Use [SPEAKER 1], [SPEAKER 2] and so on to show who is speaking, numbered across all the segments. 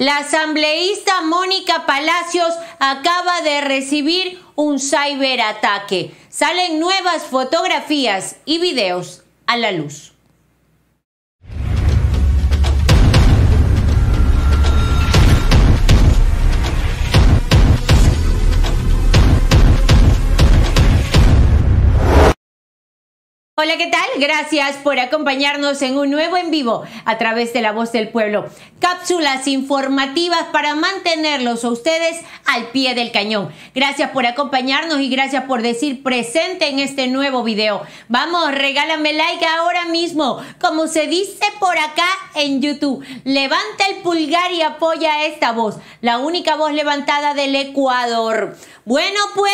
[SPEAKER 1] La asambleísta Mónica Palacios acaba de recibir un ciberataque. Salen nuevas fotografías y videos a la luz. Hola, ¿qué tal? Gracias por acompañarnos en un nuevo en vivo a través de La Voz del Pueblo. Cápsulas informativas para mantenerlos a ustedes al pie del cañón. Gracias por acompañarnos y gracias por decir presente en este nuevo video. Vamos, regálame like ahora mismo, como se dice por acá en YouTube. Levanta el pulgar y apoya esta voz, la única voz levantada del Ecuador. Bueno, pues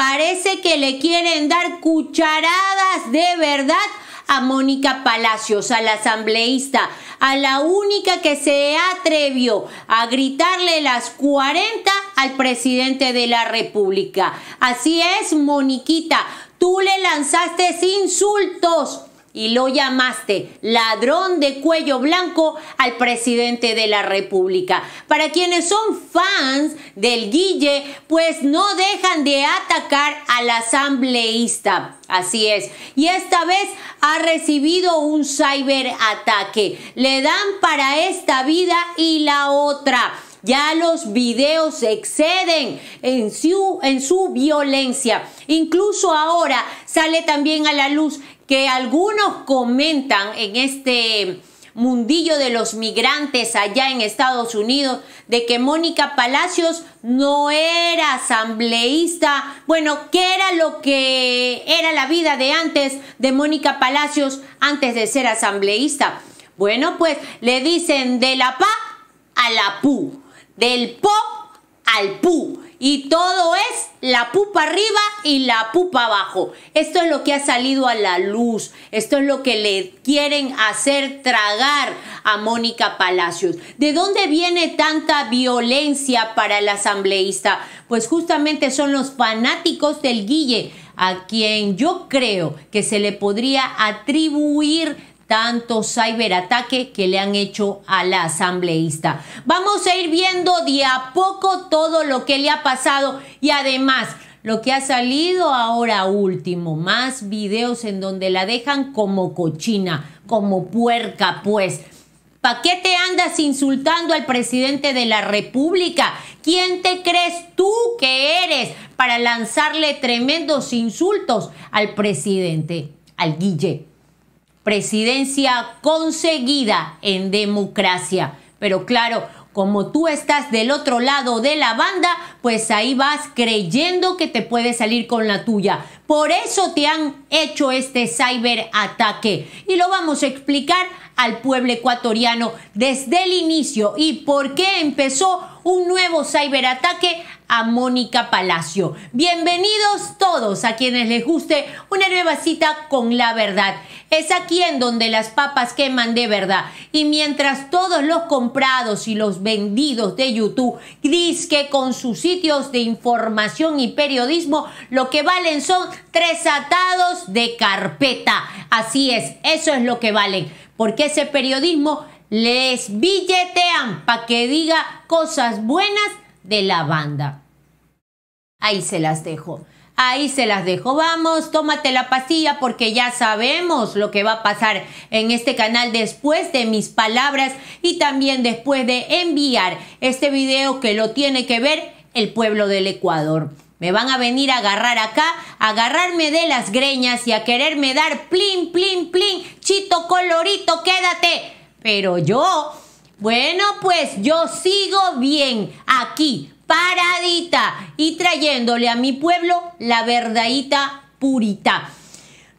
[SPEAKER 1] Parece que le quieren dar cucharadas de verdad a Mónica Palacios, a la asambleísta, a la única que se atrevió a gritarle las 40 al presidente de la República. Así es, Moniquita, tú le lanzaste insultos y lo llamaste ladrón de cuello blanco al presidente de la República. Para quienes son fans del Guille, pues no dejan de atacar al asambleísta. Así es. Y esta vez ha recibido un ciberataque. Le dan para esta vida y la otra. Ya los videos exceden en su, en su violencia. Incluso ahora sale también a la luz que algunos comentan en este mundillo de los migrantes allá en Estados Unidos de que Mónica Palacios no era asambleísta. Bueno, ¿qué era lo que era la vida de antes de Mónica Palacios antes de ser asambleísta? Bueno, pues le dicen de la PA a la PU, del PO al PU. Y todo es la pupa arriba y la pupa abajo. Esto es lo que ha salido a la luz. Esto es lo que le quieren hacer tragar a Mónica Palacios. ¿De dónde viene tanta violencia para el asambleísta? Pues justamente son los fanáticos del Guille a quien yo creo que se le podría atribuir tanto ciberataque que le han hecho a la asambleísta. Vamos a ir viendo de a poco todo lo que le ha pasado y además lo que ha salido ahora último, más videos en donde la dejan como cochina, como puerca pues. ¿Para qué te andas insultando al presidente de la República? ¿Quién te crees tú que eres para lanzarle tremendos insultos al presidente, al Guille? presidencia conseguida en democracia. Pero claro, como tú estás del otro lado de la banda, pues ahí vas creyendo que te puedes salir con la tuya. Por eso te han hecho este ciberataque. Y lo vamos a explicar al pueblo ecuatoriano desde el inicio y por qué empezó un nuevo ciberataque a Mónica Palacio. Bienvenidos todos a quienes les guste una nueva cita con la verdad. Es aquí en donde las papas queman de verdad. Y mientras todos los comprados y los vendidos de YouTube que con sus sitios de información y periodismo lo que valen son tres atados de carpeta. Así es, eso es lo que valen. Porque ese periodismo les billetean para que diga cosas buenas de la banda. Ahí se las dejo. Ahí se las dejo. Vamos, tómate la pastilla porque ya sabemos lo que va a pasar en este canal después de mis palabras y también después de enviar este video que lo tiene que ver el pueblo del Ecuador. Me van a venir a agarrar acá, a agarrarme de las greñas y a quererme dar plin, plin, plin, chito colorito, quédate. Pero yo bueno, pues yo sigo bien aquí, paradita y trayéndole a mi pueblo la verdadita purita.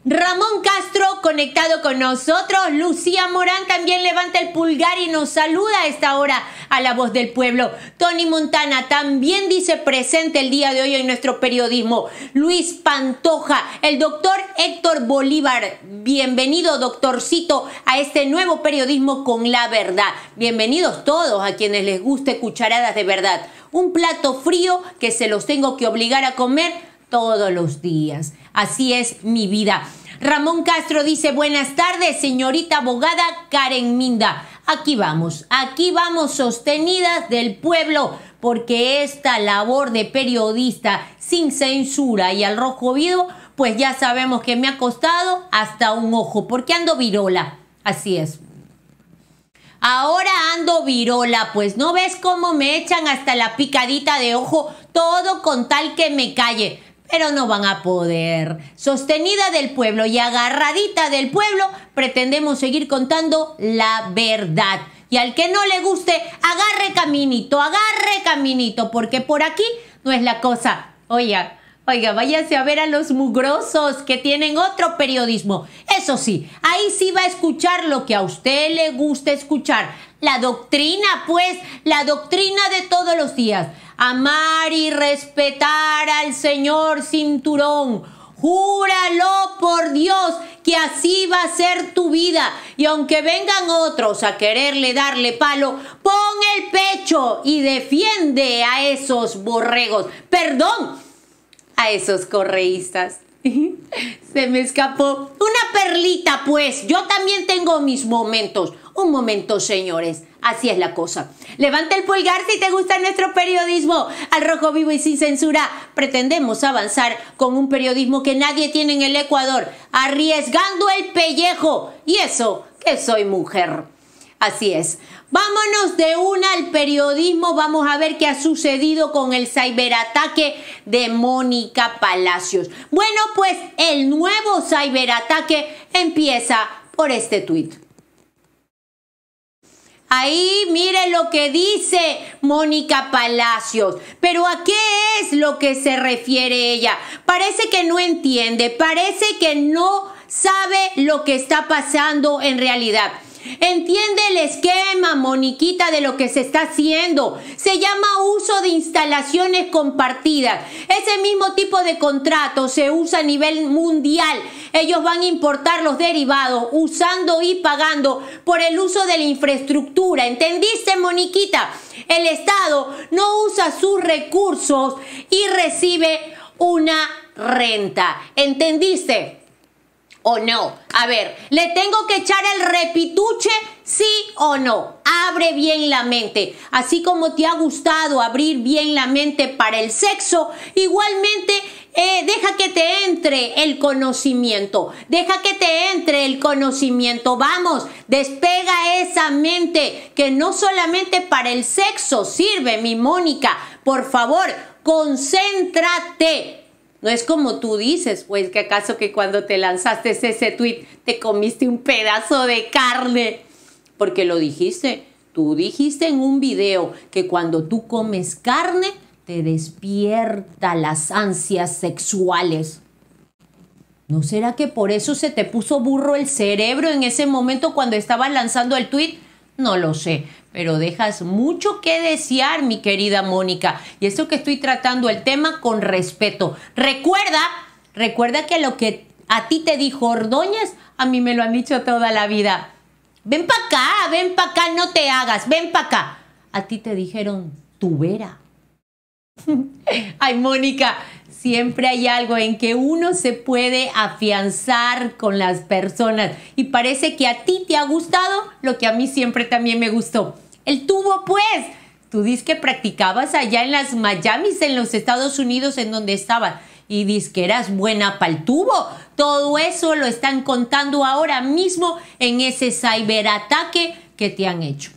[SPEAKER 1] Ramón Castro conectado con nosotros. Lucía Morán también levanta el pulgar y nos saluda a esta hora a la voz del pueblo. Tony Montana también dice presente el día de hoy en nuestro periodismo. Luis Pantoja, el doctor Héctor Bolívar. Bienvenido, doctorcito, a este nuevo periodismo con la verdad. Bienvenidos todos a quienes les guste cucharadas de verdad. Un plato frío que se los tengo que obligar a comer todos los días. Así es mi vida. Ramón Castro dice, buenas tardes, señorita abogada Karen Minda. Aquí vamos, aquí vamos sostenidas del pueblo, porque esta labor de periodista sin censura y al rojo vivo, pues ya sabemos que me ha costado hasta un ojo, porque ando virola. Así es. Ahora ando virola, pues no ves cómo me echan hasta la picadita de ojo, todo con tal que me calle pero no van a poder. Sostenida del pueblo y agarradita del pueblo, pretendemos seguir contando la verdad. Y al que no le guste, agarre caminito, agarre caminito, porque por aquí no es la cosa. Oiga, oiga, váyase a ver a los mugrosos que tienen otro periodismo. Eso sí, ahí sí va a escuchar lo que a usted le gusta escuchar. La doctrina, pues, la doctrina de todos los días amar y respetar al Señor Cinturón. Júralo por Dios que así va a ser tu vida. Y aunque vengan otros a quererle darle palo, pon el pecho y defiende a esos borregos. Perdón, a esos correístas. Se me escapó. Una perlita, pues. Yo también tengo mis momentos. Un momento, señores. Así es la cosa. Levanta el pulgar si te gusta nuestro periodismo. Al rojo vivo y sin censura. Pretendemos avanzar con un periodismo que nadie tiene en el Ecuador, arriesgando el pellejo. Y eso que soy mujer. Así es. Vámonos de una al periodismo. Vamos a ver qué ha sucedido con el ciberataque de Mónica Palacios. Bueno, pues el nuevo ciberataque empieza por este tuit. Ahí mire lo que dice Mónica Palacios. Pero ¿a qué es lo que se refiere ella? Parece que no entiende, parece que no sabe lo que está pasando en realidad. Entiende el esquema, Moniquita, de lo que se está haciendo. Se llama uso de instalaciones compartidas. Ese mismo tipo de contrato se usa a nivel mundial. Ellos van a importar los derivados usando y pagando por el uso de la infraestructura. ¿Entendiste, Moniquita? El Estado no usa sus recursos y recibe una renta. ¿Entendiste? o no. A ver, ¿le tengo que echar el repituche? Sí o no. Abre bien la mente. Así como te ha gustado abrir bien la mente para el sexo, igualmente eh, deja que te entre el conocimiento. Deja que te entre el conocimiento. Vamos, despega esa mente que no solamente para el sexo sirve, mi Mónica. Por favor, concéntrate no es como tú dices, pues, que acaso que cuando te lanzaste ese tweet te comiste un pedazo de carne. Porque lo dijiste, tú dijiste en un video que cuando tú comes carne te despierta las ansias sexuales. ¿No será que por eso se te puso burro el cerebro en ese momento cuando estabas lanzando el tweet? No lo sé, pero dejas mucho que desear, mi querida Mónica. Y eso que estoy tratando el tema con respeto. Recuerda, recuerda que lo que a ti te dijo Ordóñez, a mí me lo han dicho toda la vida. Ven para acá, ven para acá, no te hagas, ven para acá. A ti te dijeron tu vera. Ay, Mónica, siempre hay algo en que uno se puede afianzar con las personas. Y parece que a ti te ha gustado lo que a mí siempre también me gustó. El tubo, pues. Tú dices que practicabas allá en las Miamis, en los Estados Unidos, en donde estabas. Y dices que eras buena para el tubo. Todo eso lo están contando ahora mismo en ese ciberataque que te han hecho.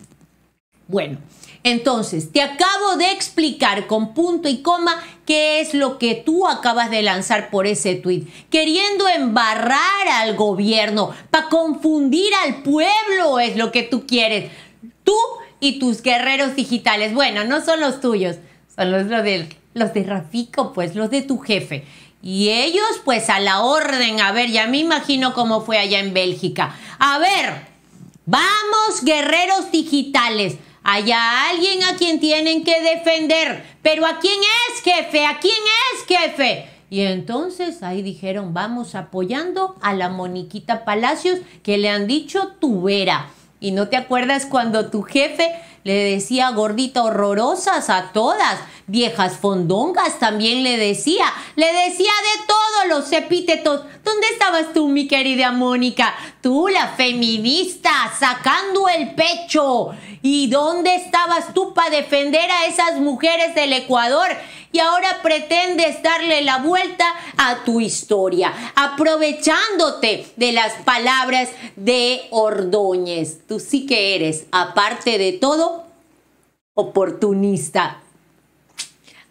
[SPEAKER 1] Bueno, entonces, te acabo de explicar con punto y coma qué es lo que tú acabas de lanzar por ese tuit, queriendo embarrar al gobierno, para confundir al pueblo es lo que tú quieres. Tú y tus guerreros digitales, bueno, no son los tuyos, son los, de, los de Rafico, pues los de tu jefe. Y ellos pues a la orden, a ver, ya me imagino cómo fue allá en Bélgica. A ver, vamos guerreros digitales. Hay alguien a quien tienen que defender. Pero ¿a quién es jefe? ¿A quién es jefe? Y entonces ahí dijeron, vamos apoyando a la Moniquita Palacios que le han dicho tu vera. Y no te acuerdas cuando tu jefe le decía gorditas horrorosas a todas, viejas fondongas también le decía, le decía de todos los epítetos. ¿Dónde estabas tú, mi querida Mónica? Tú, la feminista, sacando el pecho. ¿Y dónde estabas tú para defender a esas mujeres del Ecuador y ahora pretendes darle la vuelta a tu historia, aprovechándote de las palabras de Ordóñez. Tú sí que eres, aparte de todo, oportunista.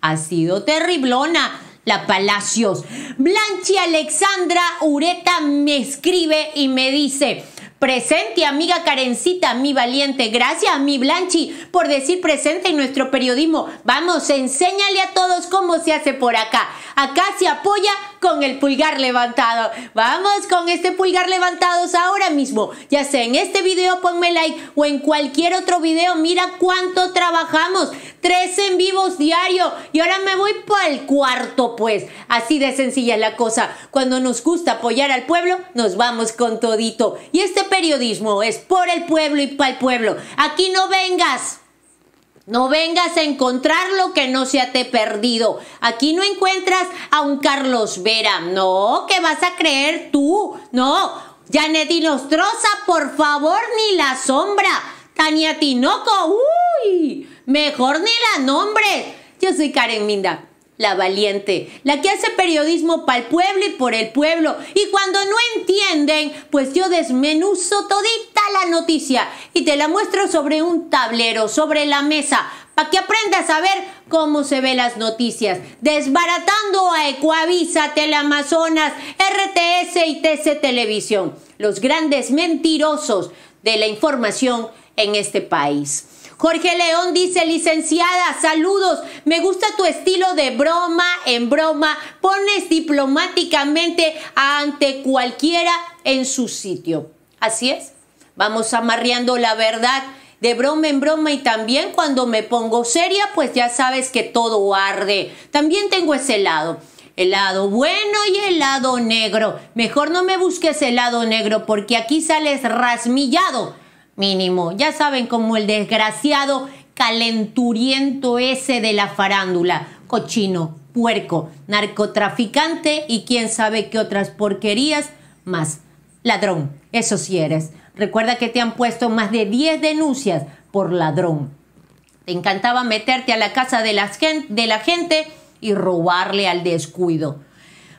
[SPEAKER 1] Ha sido terriblona la Palacios. Blanchi Alexandra Ureta me escribe y me dice, Presente, amiga Carencita, mi valiente. Gracias, mi Blanchi, por decir presente en nuestro periodismo. Vamos, enséñale a todos cómo se hace por acá. Acá se apoya con el pulgar levantado. Vamos con este pulgar levantados ahora mismo. Ya sea en este video ponme like o en cualquier otro video. Mira cuánto trabajamos. Tres en vivos diario. Y ahora me voy para el cuarto pues. Así de sencilla la cosa. Cuando nos gusta apoyar al pueblo, nos vamos con todito. Y este periodismo es por el pueblo y para el pueblo. Aquí no vengas no vengas a encontrar lo que no se te perdido. Aquí no encuentras a un Carlos Vera. No, ¿qué vas a creer tú? No, Janet Nostroza por favor, ni la sombra. Tania Tinoco, uy, mejor ni la nombre. Yo soy Karen Minda la valiente, la que hace periodismo para el pueblo y por el pueblo. Y cuando no entienden, pues yo desmenuzo todita la noticia y te la muestro sobre un tablero, sobre la mesa, para que aprendas a ver cómo se ven las noticias. Desbaratando a Ecuavisa, Teleamazonas, RTS y TC Televisión, los grandes mentirosos de la información en este país. Jorge León dice, licenciada, saludos, me gusta tu estilo de broma en broma, pones diplomáticamente ante cualquiera en su sitio. Así es, vamos amarreando la verdad de broma en broma y también cuando me pongo seria, pues ya sabes que todo arde. También tengo ese lado. El lado bueno y el lado negro. Mejor no me busques el lado negro porque aquí sales rasmillado mínimo. Ya saben, como el desgraciado calenturiento ese de la farándula, cochino, puerco, narcotraficante y quién sabe qué otras porquerías más. Ladrón, eso sí eres. Recuerda que te han puesto más de 10 denuncias por ladrón. Te encantaba meterte a la casa de la gente y robarle al descuido.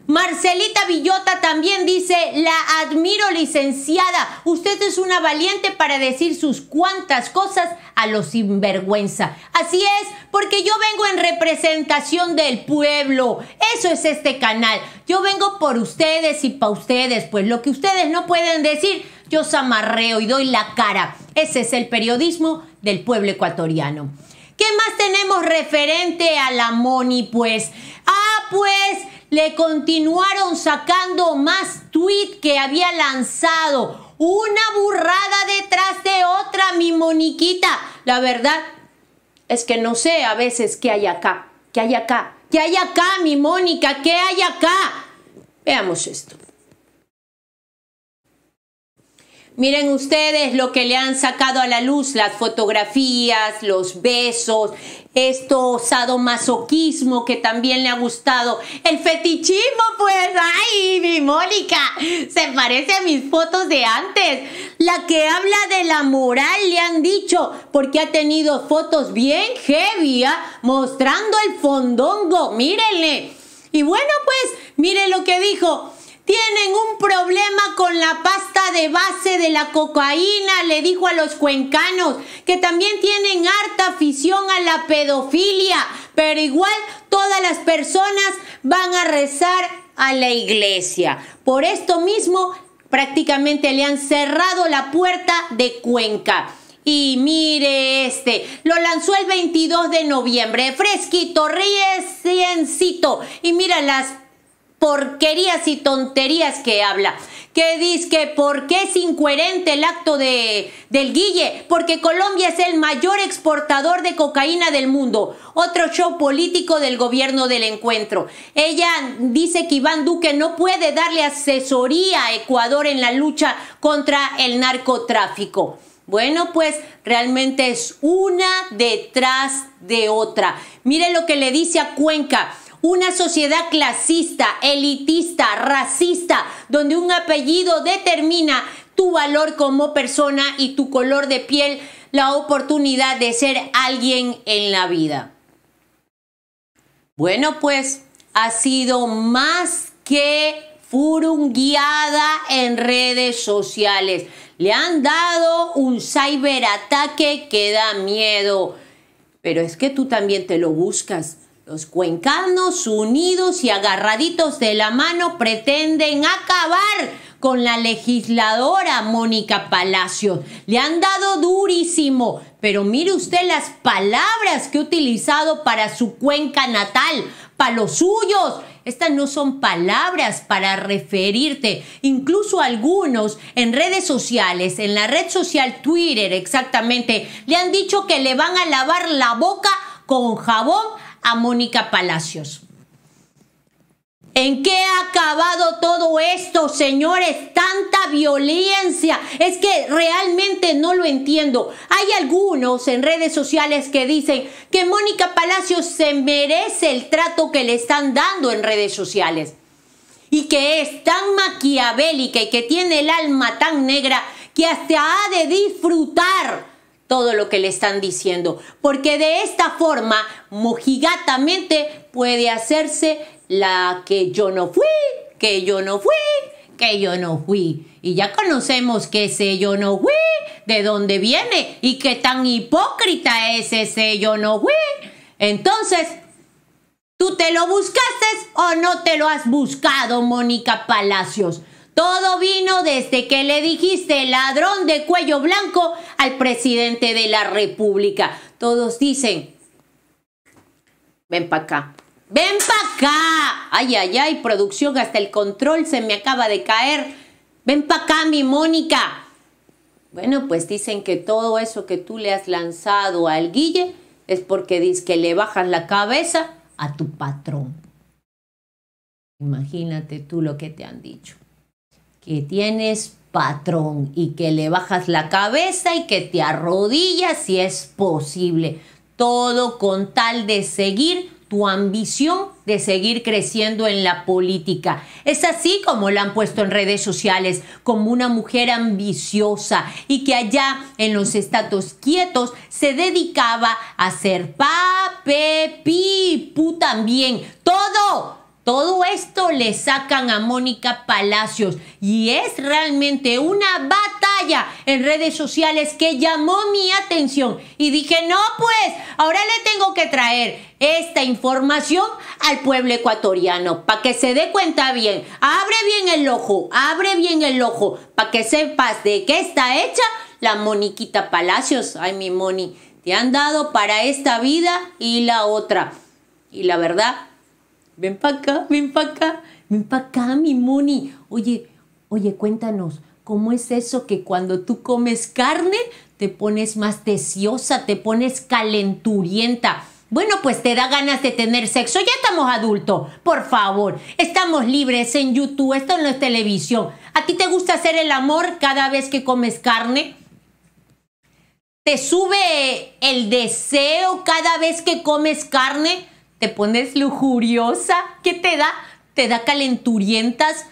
[SPEAKER 1] Marcelita Villota también dice, la admiro licenciada, usted es una valiente para decir sus cuantas cosas a los sinvergüenza. Así es, porque yo vengo en representación del pueblo, eso es este canal, yo vengo por ustedes y para ustedes, pues lo que ustedes no pueden decir, yo samarreo y doy la cara. Ese es el periodismo del pueblo ecuatoriano. ¿Qué más tenemos referente a la Moni, pues? Ah, pues le continuaron sacando más tweet que había lanzado. Una burrada detrás de otra, mi moniquita. La verdad es que no sé a veces qué hay acá, qué hay acá, qué hay acá, mi Mónica, qué hay acá. Veamos esto. Miren ustedes lo que le han sacado a la luz, las fotografías, los besos, esto masoquismo que también le ha gustado, el fetichismo pues, ay, mi Mónica, se parece a mis fotos de antes, la que habla de la moral le han dicho, porque ha tenido fotos bien heavy, ¿ah? mostrando el fondongo, mírenle. Y bueno pues, miren lo que dijo, tienen un problema con la pasta de base de la cocaína, le dijo a los cuencanos, que también tienen harta afición a la pedofilia, pero igual todas las personas van a rezar a la iglesia. Por esto mismo, prácticamente le han cerrado la puerta de Cuenca. Y mire este, lo lanzó el 22 de noviembre, fresquito, ciencito Y mira las porquerías y tonterías que habla. Que dice que por qué es incoherente el acto de, del Guille, porque Colombia es el mayor exportador de cocaína del mundo. Otro show político del gobierno del encuentro. Ella dice que Iván Duque no puede darle asesoría a Ecuador en la lucha contra el narcotráfico. Bueno, pues realmente es una detrás de otra. Mire lo que le dice a Cuenca una sociedad clasista, elitista, racista, donde un apellido determina tu valor como persona y tu color de piel, la oportunidad de ser alguien en la vida. Bueno, pues ha sido más que furunguiada en redes sociales. Le han dado un ciberataque que da miedo. Pero es que tú también te lo buscas. Los cuencanos, unidos y agarraditos de la mano, pretenden acabar con la legisladora Mónica Palacios. Le han dado durísimo, pero mire usted las palabras que ha utilizado para su cuenca natal, para los suyos. Estas no son palabras para referirte. Incluso algunos en redes sociales, en la red social Twitter exactamente, le han dicho que le van a lavar la boca con jabón a Mónica Palacios. ¿En qué ha acabado todo esto, señores? Tanta violencia. Es que realmente no lo entiendo. Hay algunos en redes sociales que dicen que Mónica Palacios se merece el trato que le están dando en redes sociales. Y que es tan maquiavélica y que tiene el alma tan negra que hasta ha de disfrutar todo lo que le están diciendo, porque de esta forma, mojigatamente, puede hacerse la que yo no fui, que yo no fui, que yo no fui. Y ya conocemos que ese yo no fui, de dónde viene y qué tan hipócrita es ese yo no fui. Entonces, ¿tú te lo buscaste o no te lo has buscado, Mónica Palacios? Todo vino desde que le dijiste ladrón de cuello blanco al presidente de la República. Todos dicen, ven para acá, ven para acá. Ay, ay, ay, producción, hasta el control se me acaba de caer. Ven para acá, mi Mónica. Bueno, pues dicen que todo eso que tú le has lanzado al Guille es porque dice que le bajas la cabeza a tu patrón. Imagínate tú lo que te han dicho que tienes patrón y que le bajas la cabeza y que te arrodillas si es posible. Todo con tal de seguir tu ambición de seguir creciendo en la política. Es así como la han puesto en redes sociales, como una mujer ambiciosa y que allá en los estatus quietos se dedicaba a ser pape, pi, pu también, todo todo esto le sacan a Mónica Palacios y es realmente una batalla en redes sociales que llamó mi atención y dije, no pues, ahora le tengo que traer esta información al pueblo ecuatoriano para que se dé cuenta bien, abre bien el ojo, abre bien el ojo para que sepas de qué está hecha la Moniquita Palacios. Ay, mi Moni, te han dado para esta vida y la otra. Y la verdad ven para acá, ven para acá, ven para acá, mi Moni. Oye, oye, cuéntanos, ¿cómo es eso que cuando tú comes carne te pones más deseosa, te pones calenturienta? Bueno, pues te da ganas de tener sexo. Ya estamos adultos, por favor. Estamos libres en YouTube, esto no es televisión. ¿A ti te gusta hacer el amor cada vez que comes carne? ¿Te sube el deseo cada vez que comes carne? te pones lujuriosa, ¿qué te da? Te da calenturientas.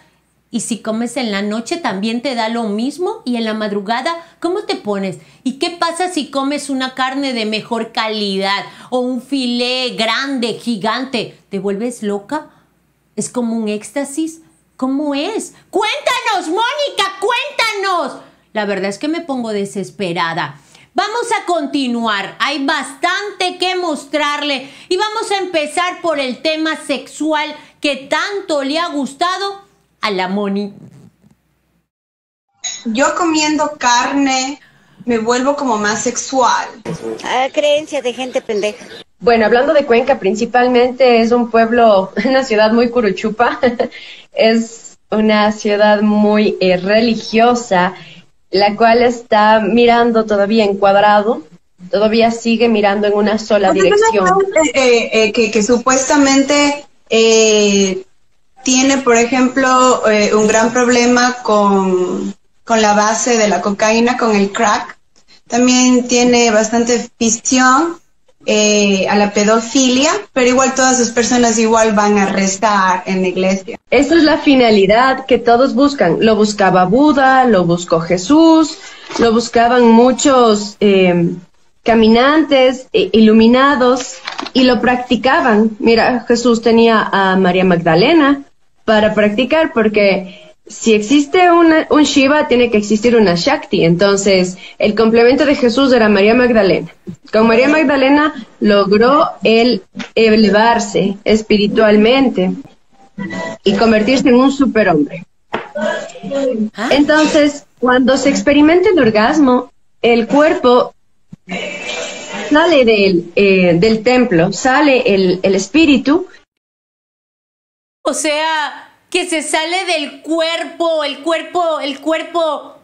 [SPEAKER 1] Y si comes en la noche también te da lo mismo y en la madrugada, ¿cómo te pones? ¿Y qué pasa si comes una carne de mejor calidad o un filé grande, gigante? ¿Te vuelves loca? ¿Es como un éxtasis? ¿Cómo es? Cuéntanos, Mónica, cuéntanos. La verdad es que me pongo desesperada. Vamos a continuar, hay bastante que mostrarle y vamos a empezar por el tema sexual que tanto le ha
[SPEAKER 2] gustado a la Moni. Yo comiendo carne me vuelvo como más sexual. Ah, creencias de gente pendeja. Bueno, hablando de Cuenca, principalmente es un pueblo, una ciudad muy curuchupa, es una ciudad muy eh, religiosa la cual está mirando todavía en cuadrado, todavía sigue mirando en una sola pues, dirección. Eh, eh, que, supuestamente eh, tiene, por ejemplo, un gran problema con, con la base de la cocaína, con el crack. También tiene bastante fisión eh, a la pedofilia, pero igual todas las personas igual van a restar en la iglesia. Esa es la finalidad que todos buscan. Lo buscaba Buda, lo buscó Jesús, lo buscaban muchos eh, caminantes eh, iluminados y lo practicaban. Mira, Jesús tenía a María Magdalena para practicar porque si existe un Shiva, tiene que existir una Shakti. Entonces, el complemento de Jesús era María Magdalena. Con María Magdalena logró el elevarse espiritualmente y convertirse en un superhombre. Ah. Entonces, cuando se experimenta el orgasmo, el cuerpo sale del, eh, del templo, sale el, el espíritu. O sea,
[SPEAKER 1] que se sale del cuerpo, el cuerpo, el cuerpo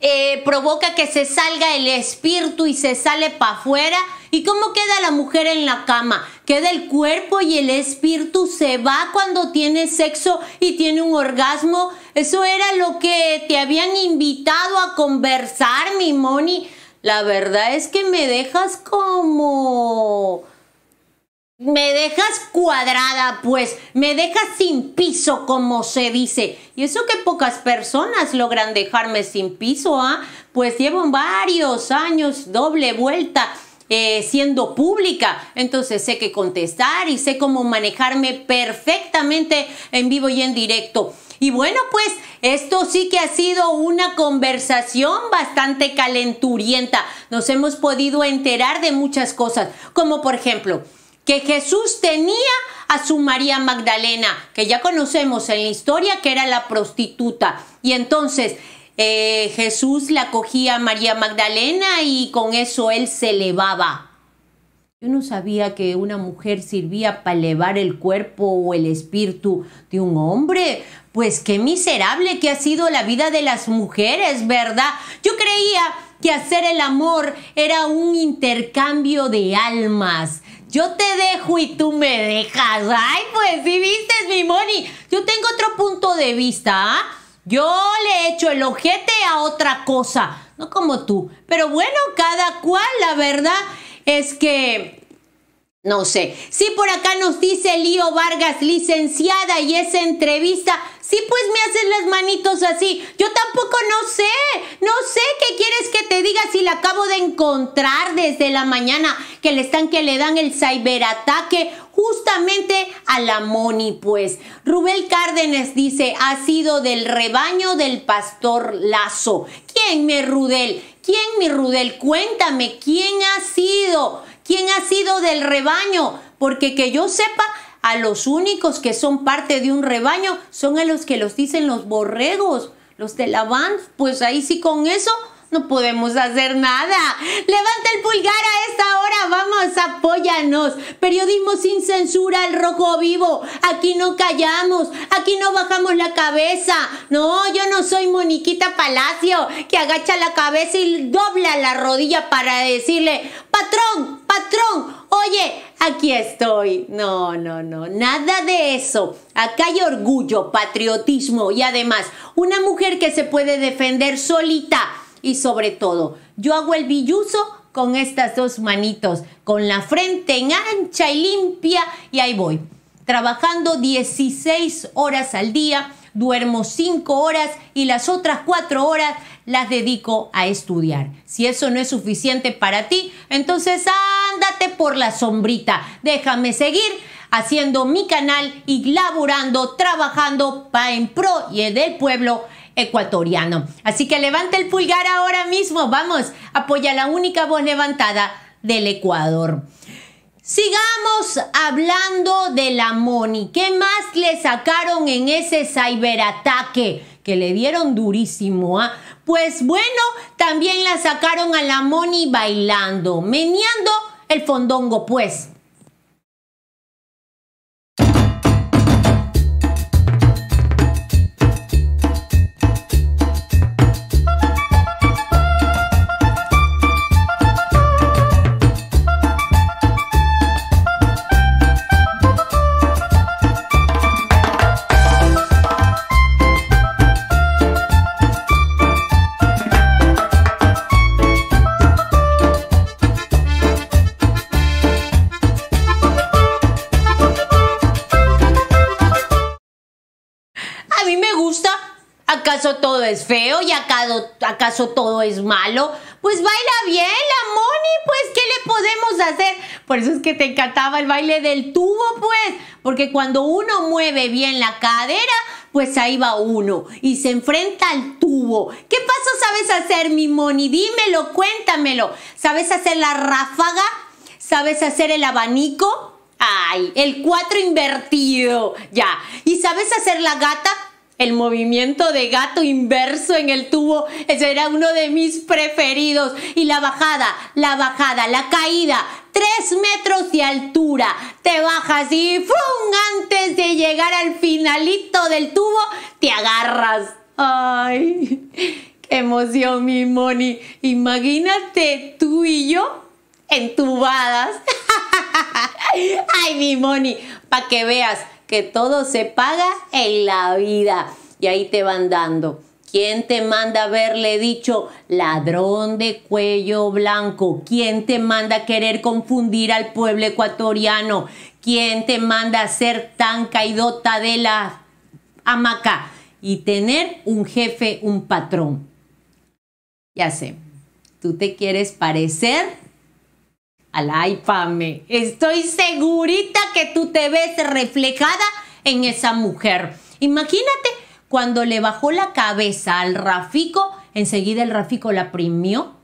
[SPEAKER 1] eh, provoca que se salga el espíritu y se sale para afuera. ¿Y cómo queda la mujer en la cama? Queda el cuerpo y el espíritu se va cuando tiene sexo y tiene un orgasmo. Eso era lo que te habían invitado a conversar, mi Moni. La verdad es que me dejas como... Me dejas cuadrada, pues, me dejas sin piso, como se dice. Y eso que pocas personas logran dejarme sin piso, ¿ah? Pues llevo varios años doble vuelta eh, siendo pública. Entonces sé que contestar y sé cómo manejarme perfectamente en vivo y en directo. Y bueno, pues esto sí que ha sido una conversación bastante calenturienta. Nos hemos podido enterar de muchas cosas, como por ejemplo, que Jesús tenía a su María Magdalena, que ya conocemos en la historia que era la prostituta. Y entonces eh, Jesús la cogía a María Magdalena y con eso él se elevaba. Yo no sabía que una mujer servía para elevar el cuerpo o el espíritu de un hombre. Pues qué miserable que ha sido la vida de las mujeres, ¿verdad? Yo creía que hacer el amor era un intercambio de almas, yo te dejo y tú me dejas. Ay, pues sí, viste, mi money. Yo tengo otro punto de vista. ¿ah? Yo le echo el ojete a otra cosa. No como tú. Pero bueno, cada cual, la verdad es que no sé. Sí, por acá nos dice Lío Vargas, licenciada, y esa entrevista. Sí, pues me hacen las manitos así. Yo tampoco no sé. No sé qué quieres que te diga si la acabo de encontrar desde la mañana que le están que le dan el ciberataque justamente a la Moni, pues. Rubel Cárdenas dice, ha sido del rebaño del pastor Lazo. ¿Quién, me Rudel? ¿Quién, mi Rudel? Cuéntame, ¿quién ha sido? ¿Quién ha sido del rebaño? Porque que yo sepa, a los únicos que son parte de un rebaño son a los que los dicen los borregos, los de la van. Pues ahí sí con eso no podemos hacer nada. Levanta el pulgar a esta hora, vamos, apóyanos. Periodismo sin censura, el rojo vivo. Aquí no callamos, aquí no bajamos la cabeza. No, yo no soy Moniquita Palacio, que agacha la cabeza y dobla la rodilla para decirle, patrón, oye, aquí estoy. No, no, no, nada de eso. Acá hay orgullo, patriotismo y además una mujer que se puede defender solita. Y sobre todo, yo hago el billuso con estas dos manitos, con la frente en ancha y limpia y ahí voy. Trabajando 16 horas al día, duermo 5 horas y las otras 4 horas las dedico a estudiar. Si eso no es suficiente para ti, entonces ándate por la sombrita. Déjame seguir haciendo mi canal y laburando trabajando pa' en pro y del pueblo ecuatoriano. Así que levanta el pulgar ahora mismo, vamos, apoya la única voz levantada del Ecuador. Sigamos hablando de la Moni. ¿Qué más le sacaron en ese ciberataque? que le dieron durísimo, a ¿ah? Pues bueno, también la sacaron a la Moni bailando, meneando el fondongo, pues. es feo y acaso, todo es malo. Pues baila bien la Moni, pues ¿qué le podemos hacer? Por eso es que te encantaba el baile del tubo, pues, porque cuando uno mueve bien la cadera, pues ahí va uno y se enfrenta al tubo. ¿Qué paso sabes hacer, mi Moni? Dímelo, cuéntamelo. ¿Sabes hacer la ráfaga? ¿Sabes hacer el abanico? Ay, el cuatro invertido. Ya. ¿Y sabes hacer la gata? El movimiento de gato inverso en el tubo, ese era uno de mis preferidos. Y la bajada, la bajada, la caída, Tres metros de altura. Te bajas y ¡fum! Antes de llegar al finalito del tubo, te agarras. ¡Ay! ¡Qué emoción, mi Moni! Imagínate tú y yo entubadas. ¡Ay, mi Moni! Para que veas que todo se paga en la vida. Y ahí te van dando. ¿Quién te manda haberle dicho ladrón de cuello blanco? ¿Quién te manda querer confundir al pueblo ecuatoriano? ¿Quién te manda ser tan caidota de la hamaca? Y tener un jefe, un patrón. Ya sé, tú te quieres parecer a Estoy segurita que tú te ves reflejada en esa mujer. Imagínate cuando le bajó la cabeza al Rafico, enseguida el Rafico la premió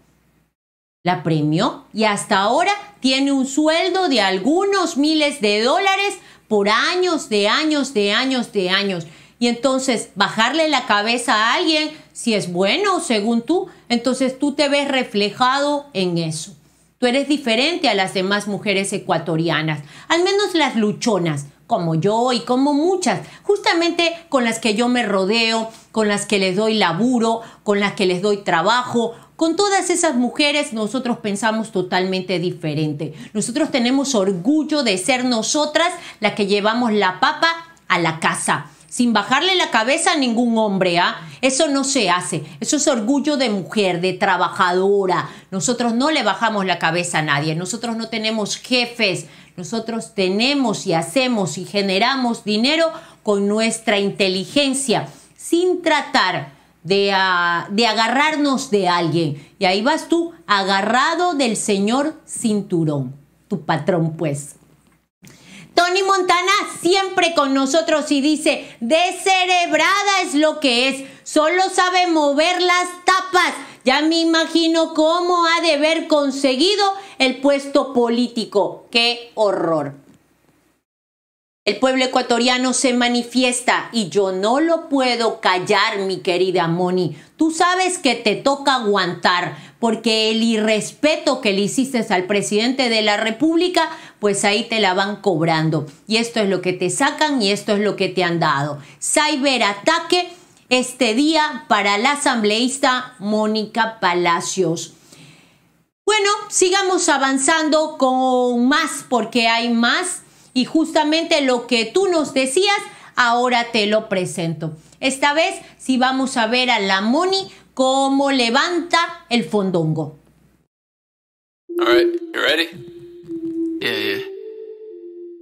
[SPEAKER 1] La premió y hasta ahora tiene un sueldo de algunos miles de dólares por años, de años, de años, de años. Y entonces bajarle la cabeza a alguien, si es bueno según tú, entonces tú te ves reflejado en eso. Tú eres diferente a las demás mujeres ecuatorianas, al menos las luchonas, como yo y como muchas, justamente con las que yo me rodeo, con las que les doy laburo, con las que les doy trabajo. Con todas esas mujeres nosotros pensamos totalmente diferente. Nosotros tenemos orgullo de ser nosotras las que llevamos la papa a la casa sin bajarle la cabeza a ningún hombre, ¿ah? Eso no se hace. Eso es orgullo de mujer, de trabajadora. Nosotros no le bajamos la cabeza a nadie. Nosotros no tenemos jefes. Nosotros tenemos y hacemos y generamos dinero con nuestra inteligencia, sin tratar de, ah, agarrarnos de alguien. Y ahí vas tú, agarrado del señor cinturón, tu patrón pues. Tony Montana siempre con nosotros y dice, descerebrada es lo que es, solo sabe mover las tapas. Ya me imagino cómo ha de haber conseguido el puesto político. ¡Qué horror! El pueblo ecuatoriano se manifiesta y yo no lo puedo callar, mi querida Moni. Tú sabes que te toca aguantar, porque el irrespeto que le hiciste al presidente de la República, pues ahí te la van cobrando. Y esto es lo que te sacan y esto es lo que te han dado. Cyberataque este día para la asambleísta Mónica Palacios. Bueno, sigamos avanzando con más porque hay más y justamente lo que tú nos decías, ahora te lo presento. Esta vez si vamos a ver a la Moni cómo levanta el fondongo.
[SPEAKER 2] All right, you ready? Yeah, yeah.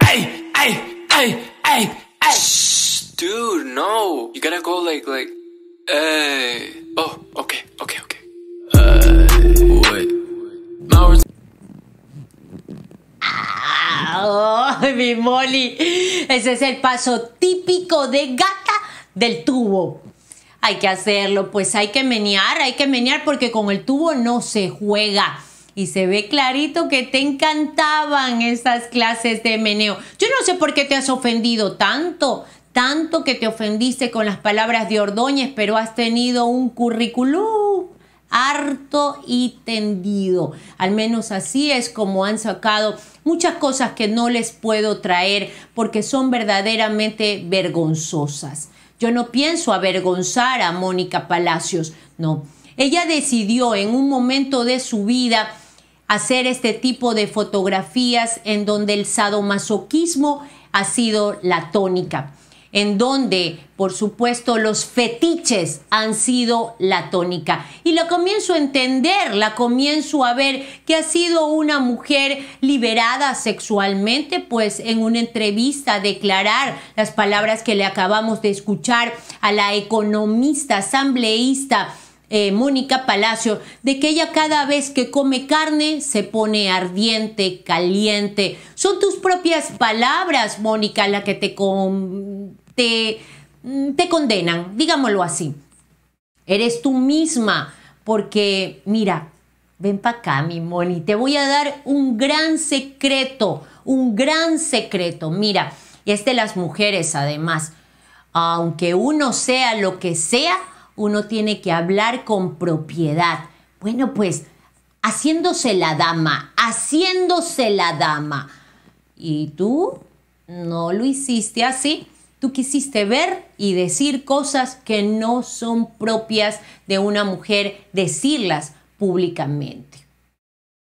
[SPEAKER 2] Hey, hey, hey, hey, hey. Shh, dude, no. You gotta go like, like, hey. Oh, okay, okay, okay. Uh, wait. oh,
[SPEAKER 1] ah, mi Molly! Ese es el paso típico de gata del tubo hay que hacerlo, pues hay que menear, hay que menear porque con el tubo no se juega. Y se ve clarito que te encantaban esas clases de meneo. Yo no sé por qué te has ofendido tanto, tanto que te ofendiste con las palabras de Ordóñez, pero has tenido un currículum harto y tendido. Al menos así es como han sacado muchas cosas que no les puedo traer porque son verdaderamente vergonzosas. Yo no pienso avergonzar a Mónica Palacios, no. Ella decidió en un momento de su vida hacer este tipo de fotografías en donde el sadomasoquismo ha sido la tónica en donde, por supuesto, los fetiches han sido la tónica. Y la comienzo a entender, la comienzo a ver que ha sido una mujer liberada sexualmente, pues en una entrevista declarar las palabras que le acabamos de escuchar a la economista, asambleísta, eh, Mónica Palacio, de que ella cada vez que come carne se pone ardiente, caliente. Son tus propias palabras, Mónica, la que te, te, mm, te condenan, digámoslo así. Eres tú misma, porque mira, ven para acá, mi Moni, te voy a dar un gran secreto, un gran secreto. Mira, Y es de las mujeres además. Aunque uno sea lo que sea, uno tiene que hablar con propiedad. Bueno, pues haciéndose la dama, haciéndose la dama. ¿Y tú? ¿No lo hiciste así? Tú quisiste ver y decir cosas que no son propias de una mujer, decirlas públicamente.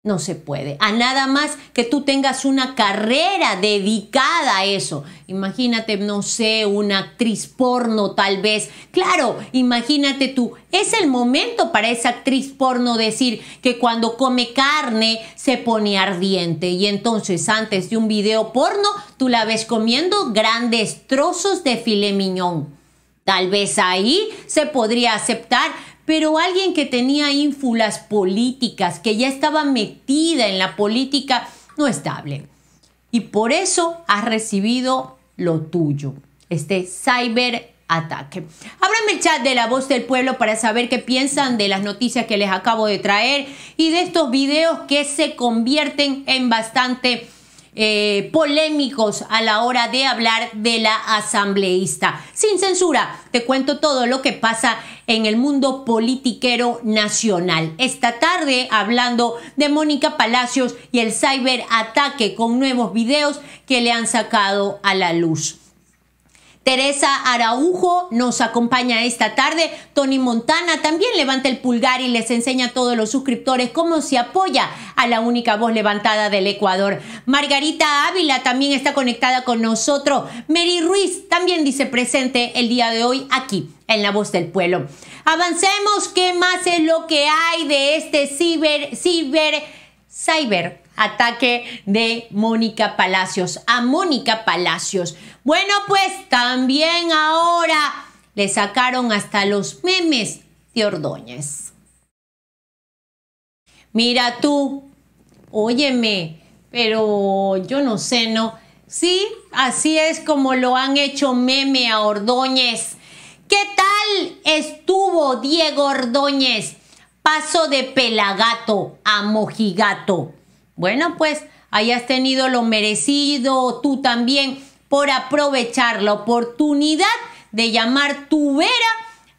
[SPEAKER 1] No se puede. A nada más que tú tengas una carrera dedicada a eso. Imagínate, no sé, una actriz porno tal vez. Claro, imagínate tú. Es el momento para esa actriz porno decir que cuando come carne se pone ardiente. Y entonces antes de un video porno tú la ves comiendo grandes trozos de filé miñón. Tal vez ahí se podría aceptar pero alguien que tenía ínfulas políticas, que ya estaba metida en la política no estable. Y por eso has recibido lo tuyo, este cyber ataque. Ábrame el chat de la voz del pueblo para saber qué piensan de las noticias que les acabo de traer y de estos videos que se convierten en bastante eh, polémicos a la hora de hablar de la asambleísta. Sin censura, te cuento todo lo que pasa en el mundo politiquero nacional. Esta tarde hablando de Mónica Palacios y el ciberataque con nuevos videos que le han sacado a la luz. Teresa Araujo nos acompaña esta tarde. Tony Montana también levanta el pulgar y les enseña a todos los suscriptores cómo se apoya a la única voz levantada del Ecuador. Margarita Ávila también está conectada con nosotros. Mary Ruiz también dice presente el día de hoy aquí en La Voz del Pueblo. Avancemos, ¿qué más es lo que hay de este ciber, ciber, cyber ataque de Mónica Palacios, a Mónica Palacios. Bueno, pues también ahora le sacaron hasta los memes de Ordóñez. Mira tú, óyeme, pero yo no sé, ¿no? Sí, así es como lo han hecho meme a Ordóñez. ¿Qué tal estuvo Diego Ordóñez? Paso de pelagato a mojigato. Bueno, pues hayas tenido lo merecido tú también por aprovechar la oportunidad de llamar tu vera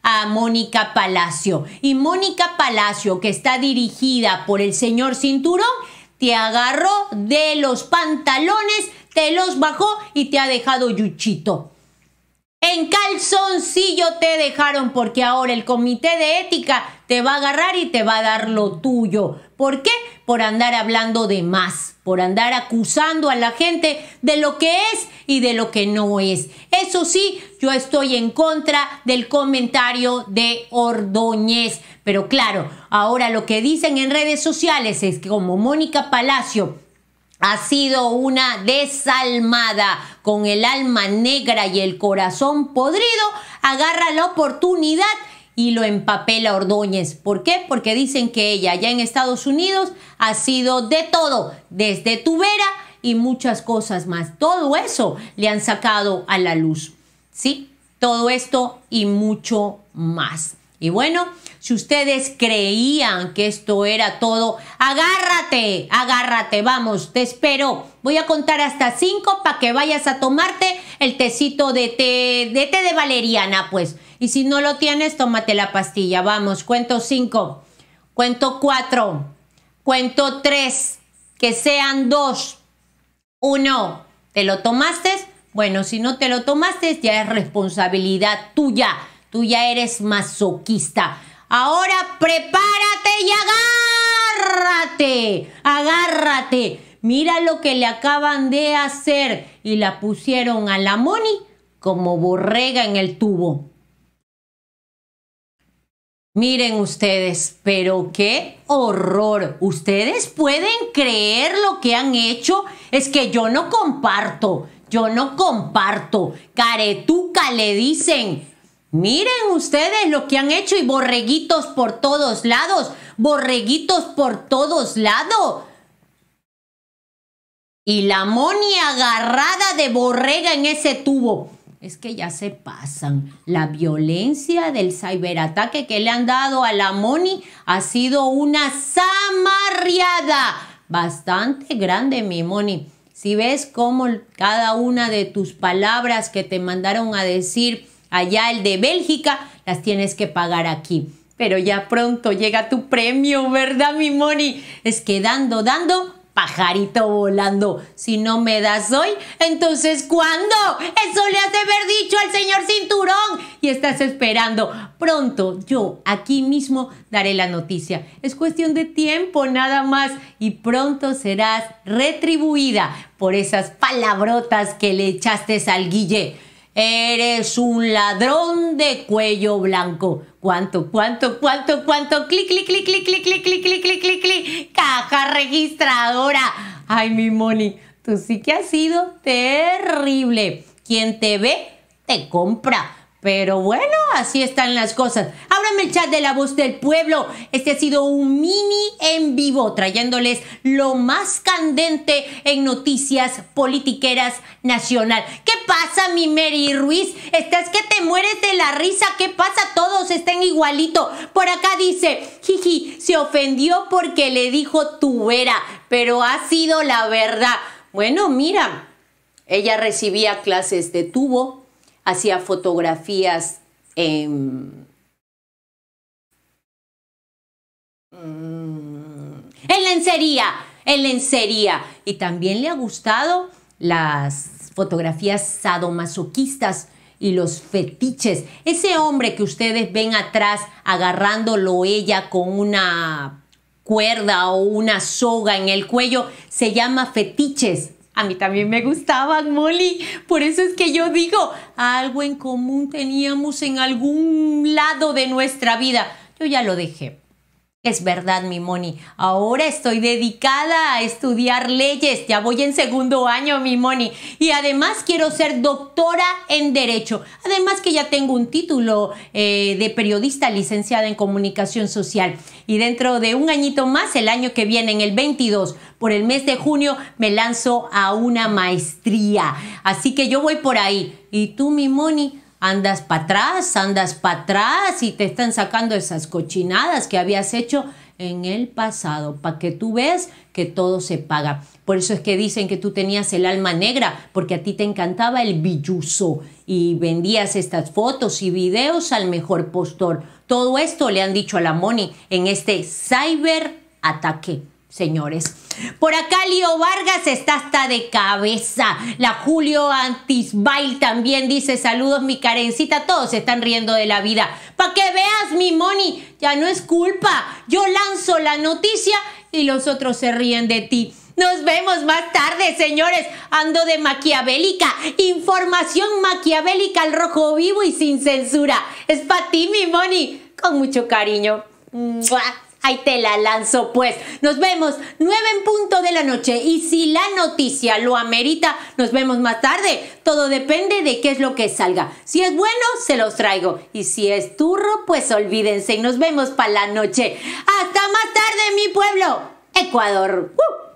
[SPEAKER 1] a Mónica Palacio. Y Mónica Palacio, que está dirigida por el señor Cinturón, te agarró de los pantalones, te los bajó y te ha dejado yuchito. En calzoncillo te dejaron porque ahora el comité de ética te va a agarrar y te va a dar lo tuyo. ¿Por qué? Por andar hablando de más, por andar acusando a la gente de lo que es y de lo que no es. Eso sí, yo estoy en contra del comentario de Ordóñez. Pero claro, ahora lo que dicen en redes sociales es que como Mónica Palacio ha sido una desalmada, con el alma negra y el corazón podrido, agarra la oportunidad y lo a Ordóñez. ¿Por qué? Porque dicen que ella ya en Estados Unidos ha sido de todo, desde tubera y muchas cosas más. Todo eso le han sacado a la luz. ¿Sí? Todo esto y mucho más. Y bueno, si ustedes creían que esto era todo, agárrate, agárrate, vamos, te espero. Voy a contar hasta cinco para que vayas a tomarte el tecito de té, de té de valeriana, pues. Y si no lo tienes, tómate la pastilla. Vamos, cuento cinco, cuento cuatro, cuento tres, que sean dos. Uno, ¿te lo tomaste? Bueno, si no te lo tomaste, ya es responsabilidad tuya. Tú ya eres masoquista. Ahora prepárate y agárrate. Agárrate. Mira lo que le acaban de hacer. Y la pusieron a la Moni como borrega en el tubo. Miren ustedes, pero qué horror. ¿Ustedes pueden creer lo que han hecho? Es que yo no comparto, yo no comparto. Caretuca le dicen. Miren ustedes lo que han hecho y borreguitos por todos lados, borreguitos por todos lados. Y la monia agarrada de borrega en ese tubo es que ya se pasan. La violencia del ciberataque que le han dado a la Moni ha sido una zamarriada bastante grande, mi Moni. Si ves cómo cada una de tus palabras que te mandaron a decir allá el de Bélgica, las tienes que pagar aquí. Pero ya pronto llega tu premio, ¿verdad, mi Moni? Es que dando, dando, pajarito volando. Si no me das hoy, entonces ¿cuándo? Eso le has de haber dicho al señor Cinturón y estás esperando. Pronto yo aquí mismo daré la noticia. Es cuestión de tiempo nada más y pronto serás retribuida por esas palabrotas que le echaste al Guille. Eres un ladrón de cuello blanco. ¿Cuánto, cuánto, cuánto, cuánto? Clic, clic, clic, clic, clic, clic, clic, clic, clic, clic, clic. Caja registradora. Ay, mi Moni, tú sí que has sido terrible. Quien te ve, te compra. Pero bueno, así están las cosas. Ábrame el chat de la voz del pueblo. Este ha sido un mini en vivo trayéndoles lo más candente en noticias politiqueras nacional. ¿Qué pasa, mi Mary Ruiz? Estás que te mueres de la risa. ¿Qué pasa? Todos estén igualito. Por acá dice, jiji, se ofendió porque le dijo tubera, pero ha sido la verdad. Bueno, mira, ella recibía clases de tubo, hacía fotografías mm, en lencería, en lencería. Y también le ha gustado las fotografías sadomasoquistas y los fetiches. Ese hombre que ustedes ven atrás agarrándolo ella con una cuerda o una soga en el cuello se llama fetiches. A mí también me gustaban, Molly. Por eso es que yo digo, algo en común teníamos en algún lado de nuestra vida. Yo ya lo dejé. Es verdad, mi Moni. Ahora estoy dedicada a estudiar leyes. Ya voy en segundo año, mi Moni. Y además quiero ser doctora en Derecho. Además que ya tengo un título eh, de periodista licenciada en Comunicación Social. Y dentro de un añito más, el año que viene, en el 22, por el mes de junio, me lanzo a una maestría. Así que yo voy por ahí. ¿Y tú, mi Moni? andas para atrás, andas para atrás y te están sacando esas cochinadas que habías hecho en el pasado, para que tú ves que todo se paga. Por eso es que dicen que tú tenías el alma negra, porque a ti te encantaba el billuso y vendías estas fotos y videos al mejor postor. Todo esto le han dicho a la Moni en este cyber ataque, señores. Por acá Leo Vargas está hasta de cabeza. La Julio Antisbail también dice saludos mi carencita. Todos se están riendo de la vida. Para que veas mi money, ya no es culpa. Yo lanzo la noticia y los otros se ríen de ti. Nos vemos más tarde, señores. Ando de maquiavélica. Información maquiavélica al rojo vivo y sin censura. Es para ti, mi money. Con mucho cariño. Ahí te la lanzo pues. Nos vemos nueve en punto de la noche y si la noticia lo amerita, nos vemos más tarde. Todo depende de qué es lo que salga. Si es bueno, se los traigo. Y si es turro, pues olvídense. Y Nos vemos para la noche. Hasta más tarde, mi pueblo. Ecuador.